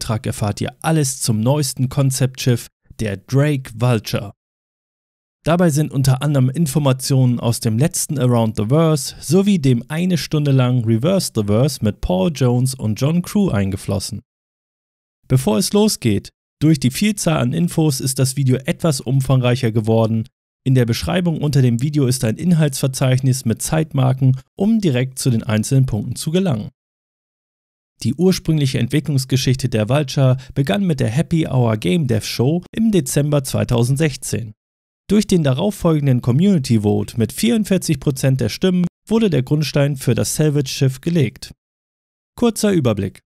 Beitrag erfahrt ihr alles zum neuesten Konzeptschiff, der Drake Vulture. Dabei sind unter anderem Informationen aus dem letzten Around the Verse sowie dem eine Stunde lang Reverse the Verse mit Paul Jones und John Crew eingeflossen. Bevor es losgeht, durch die Vielzahl an Infos ist das Video etwas umfangreicher geworden. In der Beschreibung unter dem Video ist ein Inhaltsverzeichnis mit Zeitmarken, um direkt zu den einzelnen Punkten zu gelangen. Die ursprüngliche Entwicklungsgeschichte der Vulture begann mit der Happy Hour Game Dev Show im Dezember 2016. Durch den darauffolgenden Community Vote mit 44% der Stimmen wurde der Grundstein für das Salvage-Schiff gelegt. Kurzer Überblick.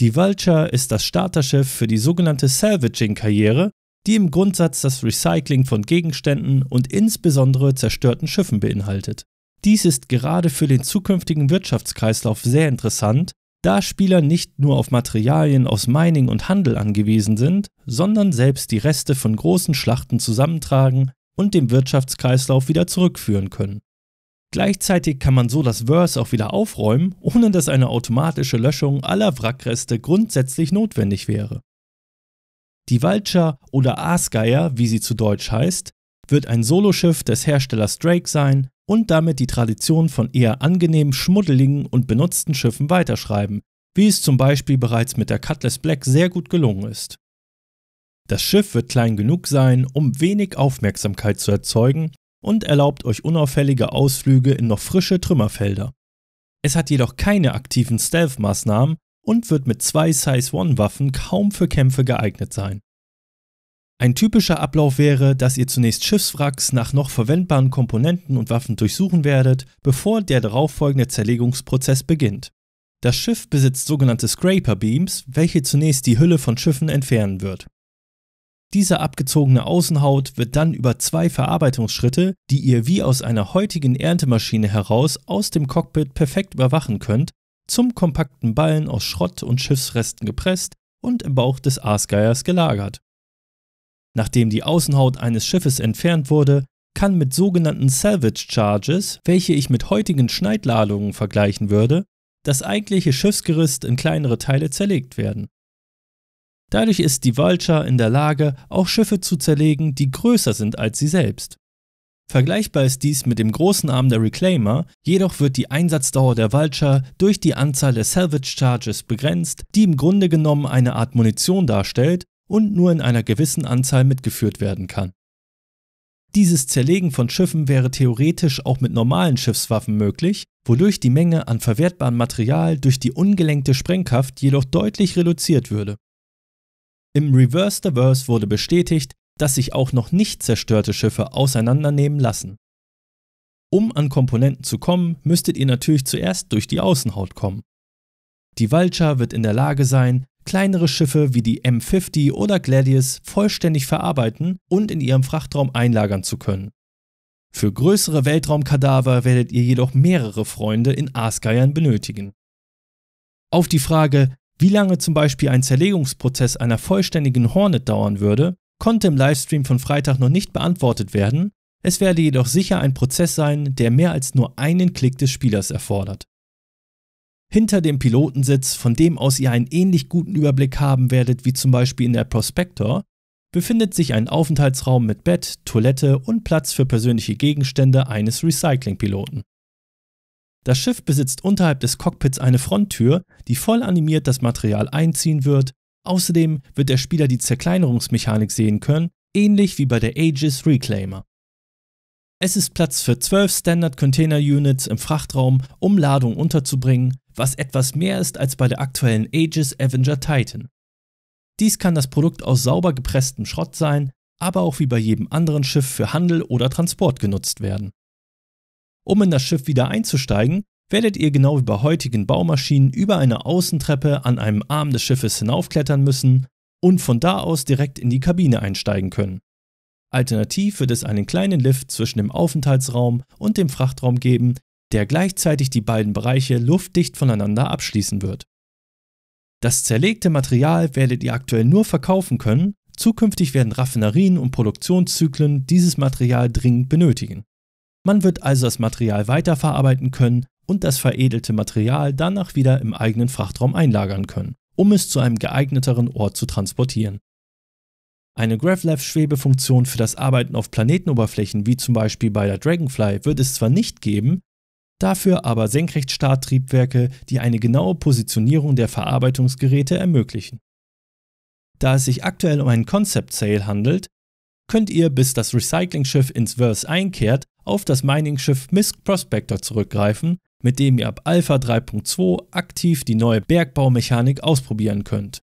Die Vulture ist das Starterschiff für die sogenannte Salvaging-Karriere, die im Grundsatz das Recycling von Gegenständen und insbesondere zerstörten Schiffen beinhaltet. Dies ist gerade für den zukünftigen Wirtschaftskreislauf sehr interessant, da Spieler nicht nur auf Materialien aus Mining und Handel angewiesen sind, sondern selbst die Reste von großen Schlachten zusammentragen und dem Wirtschaftskreislauf wieder zurückführen können. Gleichzeitig kann man so das Verse auch wieder aufräumen, ohne dass eine automatische Löschung aller Wrackreste grundsätzlich notwendig wäre. Die Vulture oder Aasgeier, wie sie zu Deutsch heißt, wird ein Soloschiff des Herstellers Drake sein, und damit die Tradition von eher angenehm schmuddeligen und benutzten Schiffen weiterschreiben, wie es zum Beispiel bereits mit der Cutlass Black sehr gut gelungen ist. Das Schiff wird klein genug sein, um wenig Aufmerksamkeit zu erzeugen und erlaubt euch unauffällige Ausflüge in noch frische Trümmerfelder. Es hat jedoch keine aktiven Stealth-Maßnahmen und wird mit zwei Size-1-Waffen kaum für Kämpfe geeignet sein. Ein typischer Ablauf wäre, dass ihr zunächst Schiffswracks nach noch verwendbaren Komponenten und Waffen durchsuchen werdet, bevor der darauffolgende Zerlegungsprozess beginnt. Das Schiff besitzt sogenannte Scraper Beams, welche zunächst die Hülle von Schiffen entfernen wird. Diese abgezogene Außenhaut wird dann über zwei Verarbeitungsschritte, die ihr wie aus einer heutigen Erntemaschine heraus aus dem Cockpit perfekt überwachen könnt, zum kompakten Ballen aus Schrott und Schiffsresten gepresst und im Bauch des Aasgeiers gelagert. Nachdem die Außenhaut eines Schiffes entfernt wurde, kann mit sogenannten Salvage Charges, welche ich mit heutigen Schneidladungen vergleichen würde, das eigentliche Schiffsgerüst in kleinere Teile zerlegt werden. Dadurch ist die Vulture in der Lage, auch Schiffe zu zerlegen, die größer sind als sie selbst. Vergleichbar ist dies mit dem großen Arm der Reclaimer, jedoch wird die Einsatzdauer der Vulture durch die Anzahl der Salvage Charges begrenzt, die im Grunde genommen eine Art Munition darstellt und nur in einer gewissen Anzahl mitgeführt werden kann. Dieses Zerlegen von Schiffen wäre theoretisch auch mit normalen Schiffswaffen möglich, wodurch die Menge an verwertbarem Material durch die ungelenkte Sprengkraft jedoch deutlich reduziert würde. Im Reverse Diverse wurde bestätigt, dass sich auch noch nicht zerstörte Schiffe auseinandernehmen lassen. Um an Komponenten zu kommen, müsstet ihr natürlich zuerst durch die Außenhaut kommen. Die Vulture wird in der Lage sein, kleinere Schiffe wie die M50 oder Gladius vollständig verarbeiten und in ihrem Frachtraum einlagern zu können. Für größere Weltraumkadaver werdet ihr jedoch mehrere Freunde in Aasgeiern benötigen. Auf die Frage, wie lange zum Beispiel ein Zerlegungsprozess einer vollständigen Hornet dauern würde, konnte im Livestream von Freitag noch nicht beantwortet werden, es werde jedoch sicher ein Prozess sein, der mehr als nur einen Klick des Spielers erfordert hinter dem Pilotensitz, von dem aus ihr einen ähnlich guten Überblick haben werdet wie zum Beispiel in der Prospector, befindet sich ein Aufenthaltsraum mit Bett, Toilette und Platz für persönliche Gegenstände eines Recycling-Piloten. Das Schiff besitzt unterhalb des Cockpits eine Fronttür, die voll animiert das Material einziehen wird. Außerdem wird der Spieler die Zerkleinerungsmechanik sehen können, ähnlich wie bei der Aegis Reclaimer. Es ist Platz für 12 Standard Container Units im Frachtraum, um Ladung unterzubringen was etwas mehr ist als bei der aktuellen Aegis Avenger Titan. Dies kann das Produkt aus sauber gepresstem Schrott sein, aber auch wie bei jedem anderen Schiff für Handel oder Transport genutzt werden. Um in das Schiff wieder einzusteigen, werdet ihr genau wie bei heutigen Baumaschinen über eine Außentreppe an einem Arm des Schiffes hinaufklettern müssen und von da aus direkt in die Kabine einsteigen können. Alternativ wird es einen kleinen Lift zwischen dem Aufenthaltsraum und dem Frachtraum geben, der gleichzeitig die beiden Bereiche luftdicht voneinander abschließen wird. Das zerlegte Material werdet ihr aktuell nur verkaufen können, zukünftig werden Raffinerien und Produktionszyklen dieses Material dringend benötigen. Man wird also das Material weiterverarbeiten können und das veredelte Material danach wieder im eigenen Frachtraum einlagern können, um es zu einem geeigneteren Ort zu transportieren. Eine GravLab-Schwebefunktion für das Arbeiten auf Planetenoberflächen wie zum Beispiel bei der Dragonfly wird es zwar nicht geben, dafür aber Senkrechtstarttriebwerke, die eine genaue Positionierung der Verarbeitungsgeräte ermöglichen. Da es sich aktuell um einen Concept Sale handelt, könnt ihr, bis das Recycling-Schiff ins Verse einkehrt, auf das Mining-Schiff Misk Prospector zurückgreifen, mit dem ihr ab Alpha 3.2 aktiv die neue Bergbaumechanik ausprobieren könnt.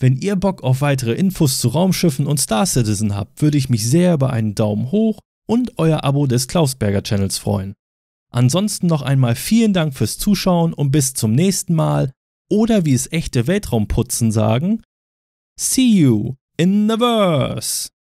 Wenn ihr Bock auf weitere Infos zu Raumschiffen und Star Citizen habt, würde ich mich sehr über einen Daumen hoch und euer Abo des Klausberger Channels freuen. Ansonsten noch einmal vielen Dank fürs Zuschauen und bis zum nächsten Mal oder wie es echte Weltraumputzen sagen, see you in the verse.